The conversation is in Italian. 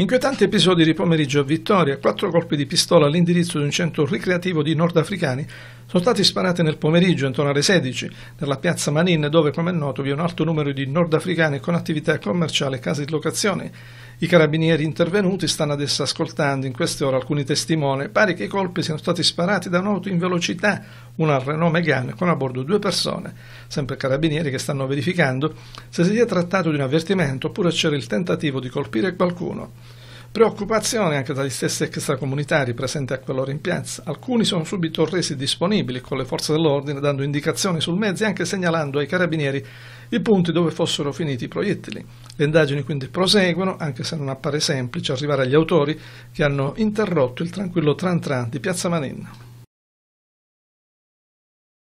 Inquietante episodio di pomeriggio a Vittoria. Quattro colpi di pistola all'indirizzo di un centro ricreativo di nordafricani sono stati sparati nel pomeriggio, intorno alle 16, nella piazza Manin, dove, come è noto, vi è un alto numero di nordafricani con attività commerciale e case di locazione. I carabinieri intervenuti stanno adesso ascoltando in queste ore alcuni testimoni. Pare che i colpi siano stati sparati da un'auto in velocità, una Renault Megane, con a bordo due persone. Sempre carabinieri che stanno verificando se si sia trattato di un avvertimento oppure c'era il tentativo di colpire qualcuno. Preoccupazione anche dagli stessi extracomunitari presenti a quell'ora in piazza. Alcuni sono subito resi disponibili con le forze dell'ordine, dando indicazioni sul mezzo e anche segnalando ai carabinieri i punti dove fossero finiti i proiettili. Le indagini quindi proseguono, anche se non appare semplice arrivare agli autori che hanno interrotto il tranquillo tran tran di Piazza Manin.